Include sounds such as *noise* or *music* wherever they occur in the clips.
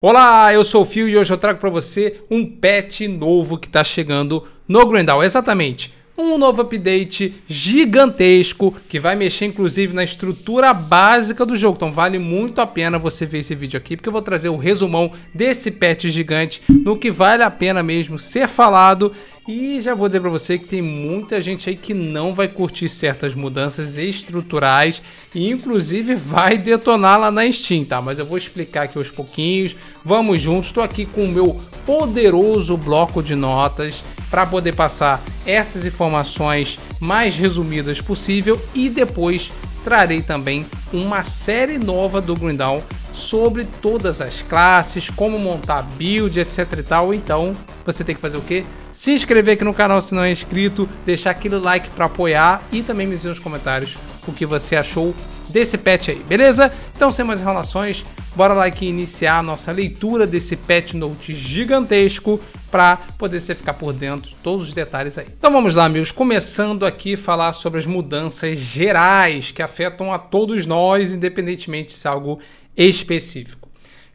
Olá, eu sou o Fio e hoje eu trago para você um patch novo que está chegando no Grendal. Exatamente, um novo update gigantesco que vai mexer inclusive na estrutura básica do jogo. Então vale muito a pena você ver esse vídeo aqui, porque eu vou trazer o resumão desse patch gigante no que vale a pena mesmo ser falado. E já vou dizer para você que tem muita gente aí que não vai curtir certas mudanças estruturais e inclusive vai detonar lá na Steam, tá? Mas eu vou explicar aqui aos pouquinhos. Vamos juntos. Estou aqui com o meu poderoso bloco de notas para poder passar essas informações mais resumidas possível e depois trarei também uma série nova do Grindal sobre todas as classes, como montar build, etc e tal. Então, você tem que fazer o quê? Se inscrever aqui no canal se não é inscrito, deixar aquele like para apoiar e também me dizer nos comentários o que você achou desse patch aí, beleza? Então, sem mais enrolações, bora lá que iniciar a nossa leitura desse patch note gigantesco para poder você ficar por dentro de todos os detalhes aí. Então vamos lá, amigos, começando aqui falar sobre as mudanças gerais que afetam a todos nós, independentemente se é algo específico.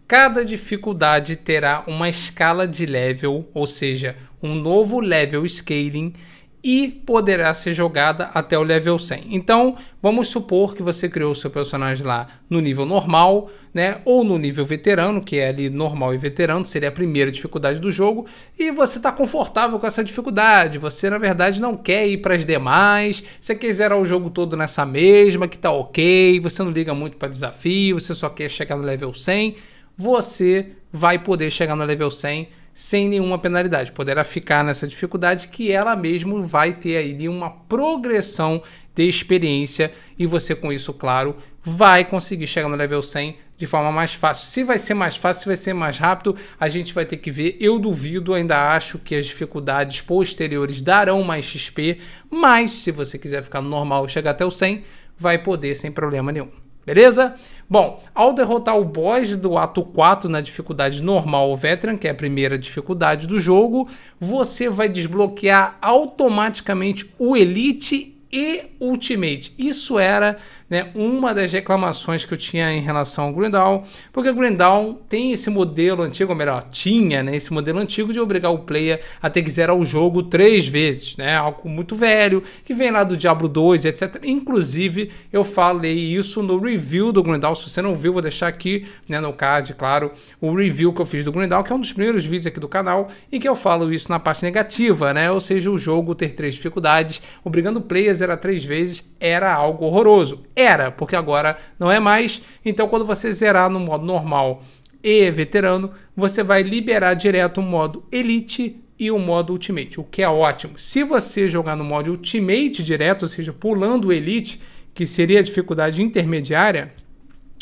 Cada dificuldade terá uma escala de level, ou seja, um novo level scaling e poderá ser jogada até o level 100. Então, vamos supor que você criou seu personagem lá no nível normal, né, ou no nível veterano, que é ali normal e veterano, seria a primeira dificuldade do jogo, e você está confortável com essa dificuldade, você na verdade não quer ir para as demais, você quer zerar o jogo todo nessa mesma, que tá OK, você não liga muito para desafio, você só quer chegar no level 100, você vai poder chegar no level 100 sem nenhuma penalidade. Poderá ficar nessa dificuldade que ela mesmo vai ter aí de uma progressão de experiência e você com isso, claro, vai conseguir chegar no level 100 de forma mais fácil. Se vai ser mais fácil, se vai ser mais rápido, a gente vai ter que ver. Eu duvido, ainda acho que as dificuldades posteriores darão mais XP, mas se você quiser ficar normal e chegar até o 100, vai poder sem problema nenhum. Beleza? Bom, ao derrotar o boss do ato 4 na dificuldade normal ou veteran, que é a primeira dificuldade do jogo, você vai desbloquear automaticamente o Elite e Ultimate. Isso era né, uma das reclamações que eu tinha em relação ao Grindal, porque o Grindal tem esse modelo antigo, ou melhor, tinha né, esse modelo antigo de obrigar o player a ter que zerar o jogo três vezes, né, algo muito velho, que vem lá do Diablo 2, etc. Inclusive, eu falei isso no review do Grindal, se você não viu, vou deixar aqui né, no card, claro, o review que eu fiz do Grindal, que é um dos primeiros vídeos aqui do canal, e que eu falo isso na parte negativa, né, ou seja, o jogo ter três dificuldades, obrigando o player a zerar três vezes, era algo horroroso era, porque agora não é mais. Então, quando você zerar no modo normal e veterano, você vai liberar direto o modo Elite e o modo Ultimate, o que é ótimo. Se você jogar no modo Ultimate direto, ou seja, pulando o Elite, que seria a dificuldade intermediária,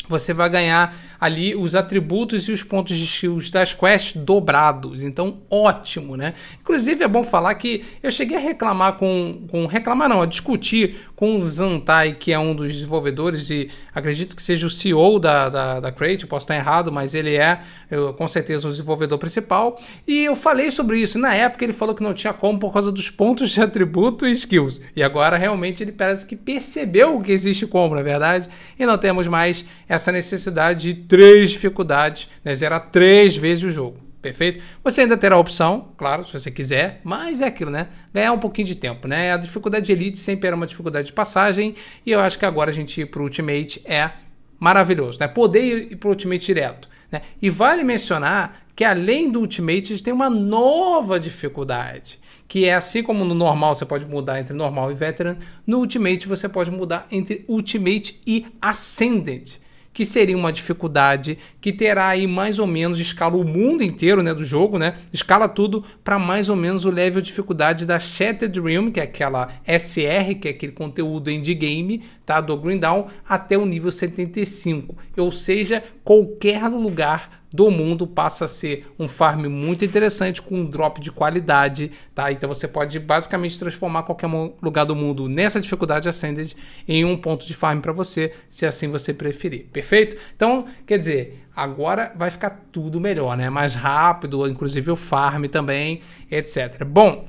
você vai ganhar ali os atributos e os pontos de skills das quests dobrados. Então, ótimo, né? Inclusive, é bom falar que eu cheguei a reclamar com... com reclamar não, a discutir com o Zantai, que é um dos desenvolvedores e acredito que seja o CEO da, da, da Crate, posso estar errado, mas ele é, eu, com certeza, o desenvolvedor principal. E eu falei sobre isso. Na época, ele falou que não tinha como por causa dos pontos de atributo e skills. E agora, realmente, ele parece que percebeu que existe como, na é verdade? E não temos mais essa necessidade de três dificuldades, né? zerar três vezes o jogo. Perfeito? Você ainda terá a opção, claro, se você quiser, mas é aquilo, né? Ganhar um pouquinho de tempo, né? A dificuldade de Elite sempre era uma dificuldade de passagem, e eu acho que agora a gente ir o Ultimate é maravilhoso, né? Poder ir para o Ultimate direto, né? E vale mencionar que além do Ultimate, a gente tem uma nova dificuldade, que é assim como no normal você pode mudar entre normal e veteran, no Ultimate você pode mudar entre Ultimate e Ascendant que seria uma dificuldade que terá aí mais ou menos escala o mundo inteiro, né, do jogo, né? Escala tudo para mais ou menos o level de dificuldade da Shattered Realm, que é aquela SR, que é aquele conteúdo endgame, tá, do Green Down até o nível 75. Ou seja, qualquer lugar do mundo passa a ser um farm muito interessante com um drop de qualidade, tá? Então você pode basicamente transformar qualquer lugar do mundo nessa dificuldade ascended em um ponto de farm para você, se assim você preferir. Perfeito? Então, quer dizer, agora vai ficar tudo melhor, né? Mais rápido, inclusive o farm também, etc. Bom,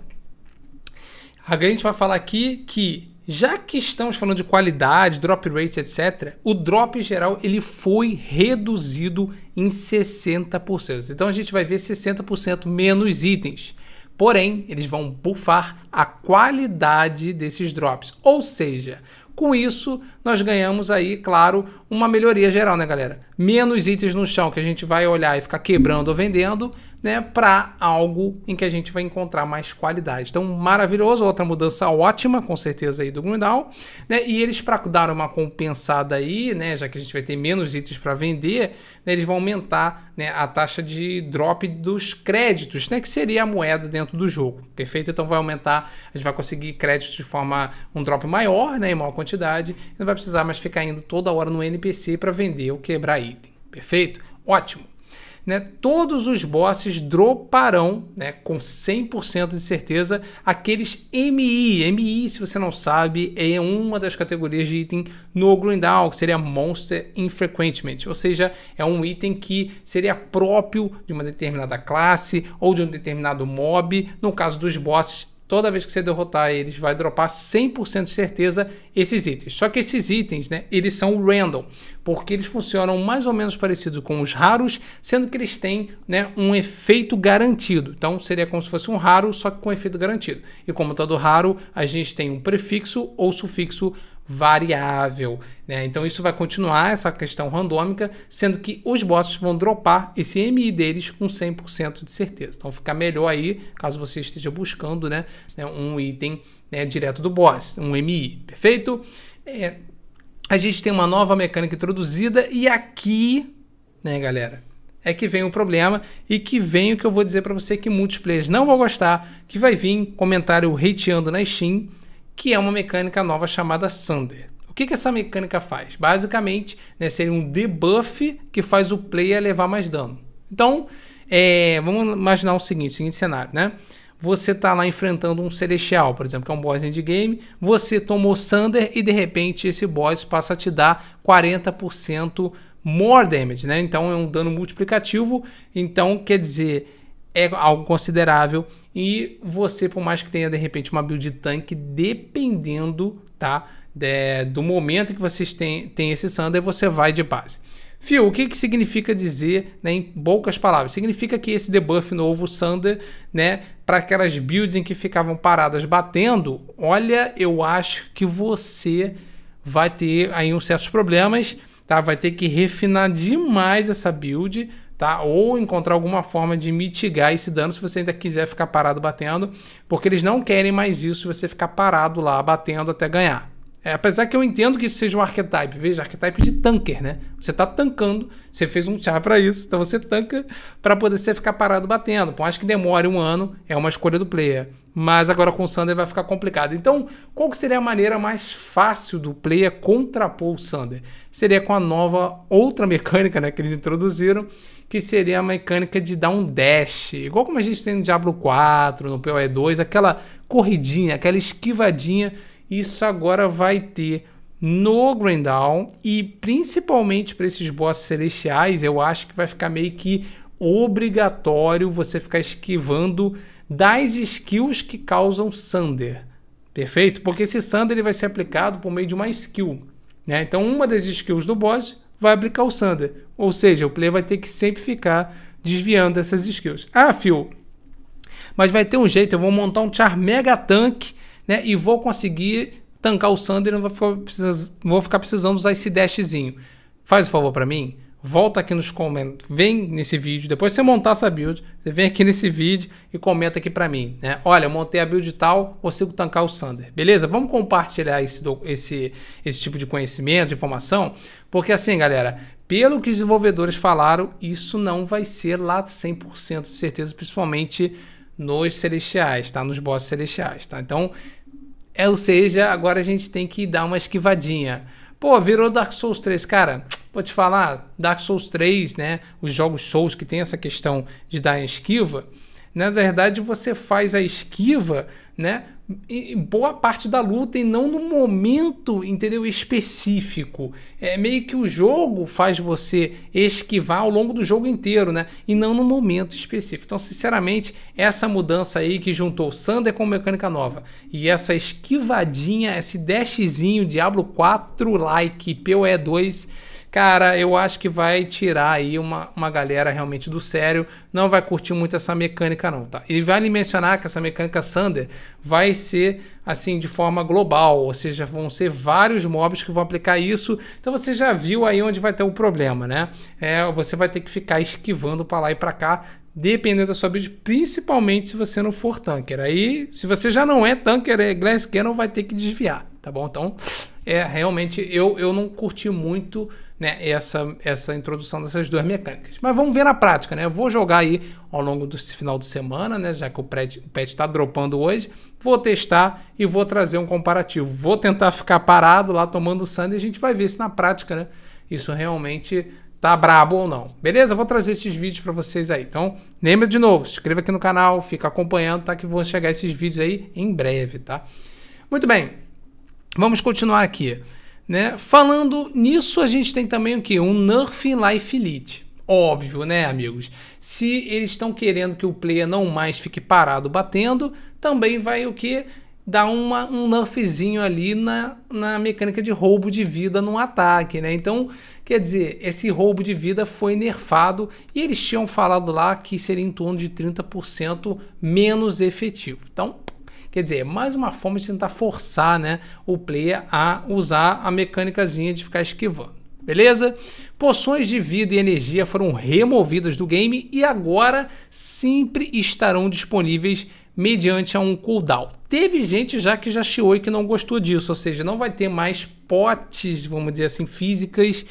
a gente vai falar aqui que já que estamos falando de qualidade, drop rate, etc., o drop geral ele foi reduzido em 60%. Então a gente vai ver 60% menos itens. Porém, eles vão bufar a qualidade desses drops. Ou seja, com isso, nós ganhamos aí, claro, uma melhoria geral, né, galera? Menos itens no chão que a gente vai olhar e ficar quebrando ou vendendo, né, para algo em que a gente vai encontrar mais qualidade. Então, maravilhoso, outra mudança ótima, com certeza aí do Grindal, né? E eles para dar uma compensada aí, né, já que a gente vai ter menos itens para vender, né, eles vão aumentar, né, a taxa de drop dos créditos, né, que seria a moeda dentro do jogo. Perfeito? Então vai aumentar, a gente vai conseguir créditos de forma um drop maior, né, em maior quantidade, não vai precisar mais ficar indo toda hora no NPC para vender ou quebrar item. Perfeito? Ótimo né, todos os bosses droparão, né, com 100% de certeza, aqueles MI. MI, se você não sabe, é uma das categorias de item no Grindal, que seria Monster Infrequentment, ou seja, é um item que seria próprio de uma determinada classe ou de um determinado mob. No caso dos bosses, toda vez que você derrotar eles, vai dropar 100% de certeza esses itens. Só que esses itens, né, eles são random, porque eles funcionam mais ou menos parecido com os raros, sendo que eles têm, né, um efeito garantido. Então seria como se fosse um raro, só que com efeito garantido. E como todo raro, a gente tem um prefixo ou sufixo variável. Né? Então isso vai continuar essa questão randômica, sendo que os bots vão dropar esse MI deles com 100% de certeza. Então fica melhor aí, caso você esteja buscando né, né um item né, direto do boss, um MI, perfeito? É, a gente tem uma nova mecânica introduzida e aqui, né galera, é que vem o problema e que vem o que eu vou dizer para você que muitos players não vão gostar, que vai vir comentário hateando na Steam, que é uma mecânica nova chamada Sander. O que, que essa mecânica faz? Basicamente, né, seria um debuff que faz o player levar mais dano. Então, é, vamos imaginar o seguinte, o seguinte cenário, né? Você está lá enfrentando um Celestial, por exemplo, que é um boss endgame, você tomou Sander e de repente esse boss passa a te dar 40% more damage, né? Então é um dano multiplicativo, então quer dizer é algo considerável e você, por mais que tenha de repente uma build tanque, dependendo tá, de, do momento que vocês têm, tem esse Sander, você vai de base. Fio, o que, que significa dizer né, em poucas palavras? Significa que esse debuff novo, Sander, né, para aquelas builds em que ficavam paradas batendo, olha, eu acho que você vai ter aí uns certos problemas, tá? Vai ter que refinar demais essa build tá? Ou encontrar alguma forma de mitigar esse dano se você ainda quiser ficar parado batendo, porque eles não querem mais isso se você ficar parado lá batendo até ganhar. É, apesar que eu entendo que isso seja um archetype veja, archetype de tanker, né? Você tá tankando você fez um char para isso, então você tanca para poder você ficar parado batendo. Por acho que demore um ano, é uma escolha do player. Mas agora com o Sander vai ficar complicado. Então, qual seria a maneira mais fácil do player contrapor o Sander? Seria com a nova outra mecânica né, que eles introduziram, que seria a mecânica de dar um dash. Igual como a gente tem no Diablo 4, no PoE 2, aquela corridinha, aquela esquivadinha isso agora vai ter no Grendown e principalmente para esses bosses celestiais, eu acho que vai ficar meio que obrigatório você ficar esquivando das skills que causam Sander. Perfeito? Porque esse Sander ele vai ser aplicado por meio de uma skill. Né? Então, uma das skills do boss vai aplicar o Sander. Ou seja, o player vai ter que sempre ficar desviando essas skills. Ah, Phil, mas vai ter um jeito, eu vou montar um Char Mega Tank né? E vou conseguir tancar o Sander e não vou ficar, vou ficar precisando usar esse dashzinho. Faz o um favor para mim? Volta aqui nos comentários, vem nesse vídeo, depois você montar essa build, você vem aqui nesse vídeo e comenta aqui para mim, né? Olha, eu montei a build tal, consigo tancar o Sander, beleza? Vamos compartilhar esse, esse, esse tipo de conhecimento, de informação, porque assim, galera, pelo que os desenvolvedores falaram, isso não vai ser lá 100% de certeza, principalmente nos celestiais, tá? Nos bosses celestiais, tá? Então, é, ou seja, agora a gente tem que dar uma esquivadinha. Pô, virou Dark Souls 3, cara. Vou te falar, Dark Souls 3, né? Os jogos Souls que tem essa questão de dar esquiva na verdade, você faz a esquiva, né? Em boa parte da luta e não no momento, entendeu? Específico. É meio que o jogo faz você esquivar ao longo do jogo inteiro, né? E não no momento específico. Então, sinceramente, essa mudança aí que juntou Sander com mecânica nova e essa esquivadinha, esse dashzinho Diablo 4 like PoE 2 cara, eu acho que vai tirar aí uma, uma galera realmente do sério, não vai curtir muito essa mecânica não, tá? E vale mencionar que essa mecânica Sander vai ser assim de forma global, ou seja, vão ser vários mobs que vão aplicar isso. Então você já viu aí onde vai ter o um problema, né? É, você vai ter que ficar esquivando para lá e para cá, dependendo da sua build, principalmente se você não for tanker. Aí, se você já não é tanker, é Glass Cannon vai ter que desviar, tá bom? Então, é realmente eu eu não curti muito né, essa, essa introdução dessas duas mecânicas. Mas vamos ver na prática, né? Eu vou jogar aí ao longo desse final de semana, né? Já que o pet está dropando hoje, vou testar e vou trazer um comparativo. Vou tentar ficar parado lá tomando sangue e a gente vai ver se na prática, né? Isso realmente tá brabo ou não. Beleza? Vou trazer esses vídeos para vocês aí. Então, lembra de novo, se inscreva aqui no canal, fica acompanhando, tá? Que vão chegar esses vídeos aí em breve, tá? Muito bem, vamos continuar aqui. Né? Falando nisso, a gente tem também o que? Um Nerf Life Elite. Óbvio, né, amigos? Se eles estão querendo que o player não mais fique parado batendo, também vai o que? Dar uma, um nerfzinho ali na, na mecânica de roubo de vida no ataque, né? Então, quer dizer, esse roubo de vida foi nerfado e eles tinham falado lá que seria em torno de 30% menos efetivo. Então, Quer dizer, é mais uma forma de tentar forçar né, o player a usar a mecânicazinha de ficar esquivando. Beleza? Poções de vida e energia foram removidas do game e agora sempre estarão disponíveis mediante a um cooldown. Teve gente já que já chiou e que não gostou disso, ou seja, não vai ter mais potes, vamos dizer assim, físicas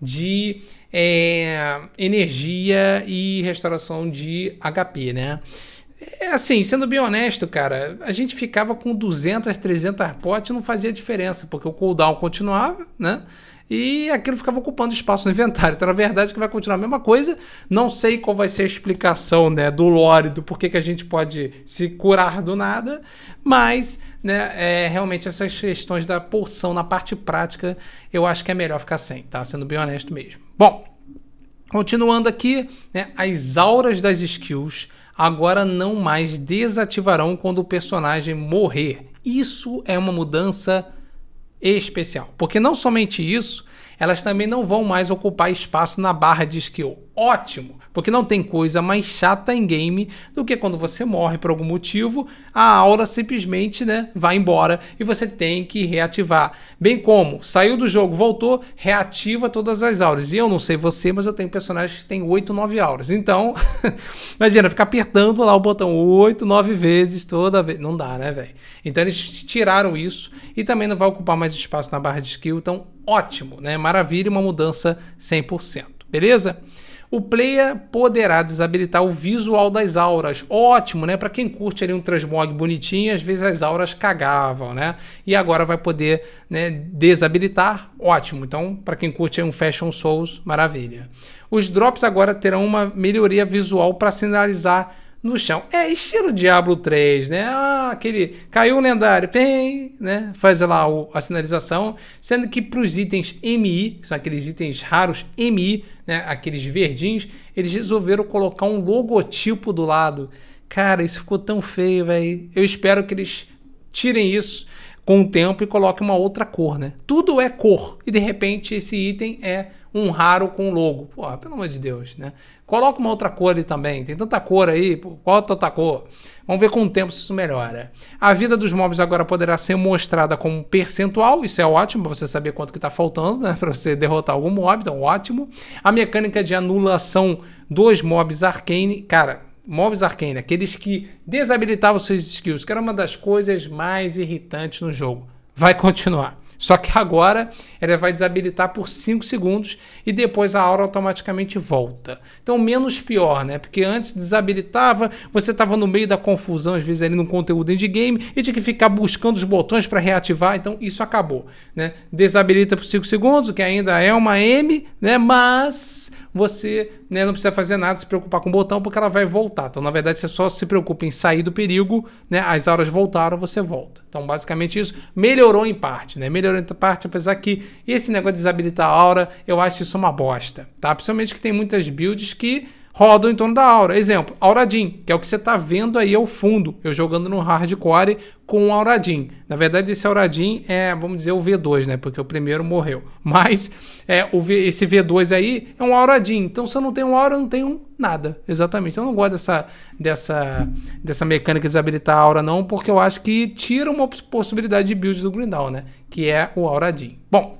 de é, energia e restauração de HP, né? É assim, sendo bem honesto, cara, a gente ficava com 200, 300 potes e não fazia diferença, porque o cooldown continuava, né? E aquilo ficava ocupando espaço no inventário. Então, na verdade, que vai continuar a mesma coisa. Não sei qual vai ser a explicação, né, do lore, do porquê que a gente pode se curar do nada, mas, né, é, realmente essas questões da porção na parte prática, eu acho que é melhor ficar sem, tá? Sendo bem honesto mesmo. Bom, continuando aqui, né, as auras das skills agora não mais desativarão quando o personagem morrer. Isso é uma mudança especial, porque não somente isso, elas também não vão mais ocupar espaço na barra de skill. Ótimo, porque não tem coisa mais chata em game do que quando você morre por algum motivo, a aura simplesmente né, vai embora e você tem que reativar. Bem como saiu do jogo, voltou, reativa todas as auras. E eu não sei você, mas eu tenho personagens que tem 8, 9 auras. Então, *laughs* imagina, ficar apertando lá o botão 8, 9 vezes toda vez. Não dá, né, velho? Então eles tiraram isso e também não vai ocupar mais espaço na barra de skill. Então, ótimo, né? Maravilha, uma mudança 100%, beleza? O player poderá desabilitar o visual das auras. Ótimo, né? Para quem curte ali um transmog bonitinho, às vezes as auras cagavam, né? E agora vai poder né, desabilitar. Ótimo. Então, para quem curte um Fashion Souls, maravilha. Os drops agora terão uma melhoria visual para sinalizar no chão. É estilo Diablo 3, né? Ah, aquele caiu o lendário, bem, né? Faz lá a sinalização, sendo que para os itens MI, que são aqueles itens raros MI, né? Aqueles verdinhos, eles resolveram colocar um logotipo do lado. Cara, isso ficou tão feio, velho. Eu espero que eles tirem isso com o tempo e coloque uma outra cor, né? Tudo é cor. E de repente esse item é um raro com logo. Pô, pelo amor de Deus, né? Coloca uma outra cor ali também. Tem tanta cor aí. Pô, qual é outra cor? Vamos ver com o tempo se isso melhora. A vida dos mobs agora poderá ser mostrada como percentual. Isso é ótimo para você saber quanto que está faltando, né? *laughs* Para você derrotar algum mob. Então, ótimo. A mecânica de anulação dos mobs arcane. Cara, mobs arcane, aqueles que desabilitavam seus skills, que era uma das coisas mais irritantes no jogo. Vai continuar. Só que agora ela vai desabilitar por 5 segundos e depois a aura automaticamente volta. Então, menos pior, né? Porque antes desabilitava, você estava no meio da confusão, às vezes ali no conteúdo endgame, e tinha que ficar buscando os botões para reativar. Então, isso acabou, né? Desabilita por 5 segundos, que ainda é uma M, né? Mas você né, não precisa fazer nada, se preocupar com o botão, porque ela vai voltar. Então, na verdade, você só se preocupa em sair do perigo, né, as auras voltaram, você volta. Então, basicamente isso melhorou em parte, né? Melhorou em parte, apesar que esse negócio de desabilitar a aura, eu acho isso uma bosta, tá? Principalmente que tem muitas builds que rodam em torno da Aura. Exemplo, Auradin, que é o que você está vendo aí ao fundo, eu jogando no hardcore com o Auradin. Na verdade, esse Auradin é, vamos dizer, o V2, né? Porque o primeiro morreu. Mas é, o v, esse V2 aí é um Auradin. Então, se eu não tenho Aura, eu não tenho nada. Exatamente. Eu não gosto dessa, dessa, dessa mecânica de desabilitar a Aura, não, porque eu acho que tira uma possibilidade de build do Grindal, né? Que é o Auradin. Bom,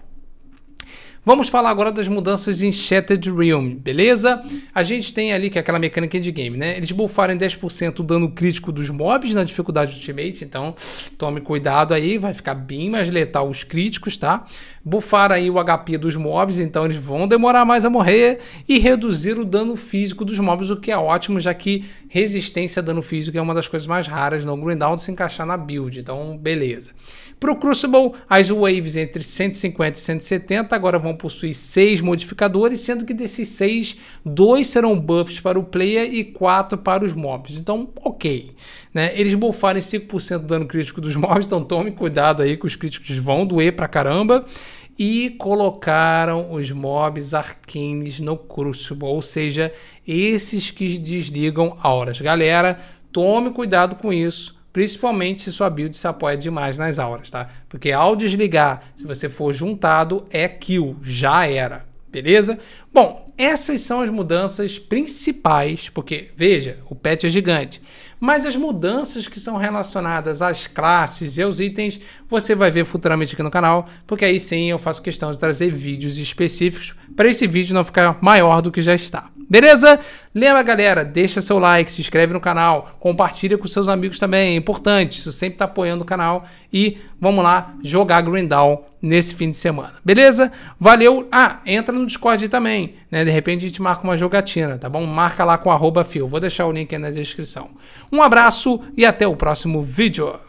Vamos falar agora das mudanças em Shattered Realm, beleza? A gente tem ali que é aquela mecânica de game, né? Eles buffaram em 10% o dano crítico dos mobs na dificuldade do ultimate, então tome cuidado aí, vai ficar bem mais letal os críticos, tá? Buffaram aí o HP dos mobs, então eles vão demorar mais a morrer e reduzir o dano físico dos mobs, o que é ótimo, já que resistência a dano físico é uma das coisas mais raras no Grindown se encaixar na build, então beleza. Pro Crucible, as waves entre 150 e 170 agora vão possui seis modificadores, sendo que desses seis, dois serão buffs para o player e quatro para os mobs. Então, ok. Né? Eles bufarem 5% do dano crítico dos mobs, então tome cuidado aí que os críticos vão doer pra caramba e colocaram os mobs arcanes no Crucible, ou seja, esses que desligam auras. Galera, tome cuidado com isso principalmente se sua build se apoia demais nas auras, tá? Porque ao desligar, se você for juntado, é kill, já era, beleza? Bom, essas são as mudanças principais, porque, veja, o patch é gigante, mas as mudanças que são relacionadas às classes e aos itens, você vai ver futuramente aqui no canal, porque aí sim eu faço questão de trazer vídeos específicos para esse vídeo não ficar maior do que já está. Beleza? Lembra, galera, deixa seu like, se inscreve no canal, compartilha com seus amigos também, é importante, isso sempre está apoiando o canal. E vamos lá jogar Grindal nesse fim de semana, beleza? Valeu! Ah, entra no Discord também, né? De repente a gente marca uma jogatina, tá bom? Marca lá com arroba fio, vou deixar o link aí na descrição. Um abraço e até o próximo vídeo!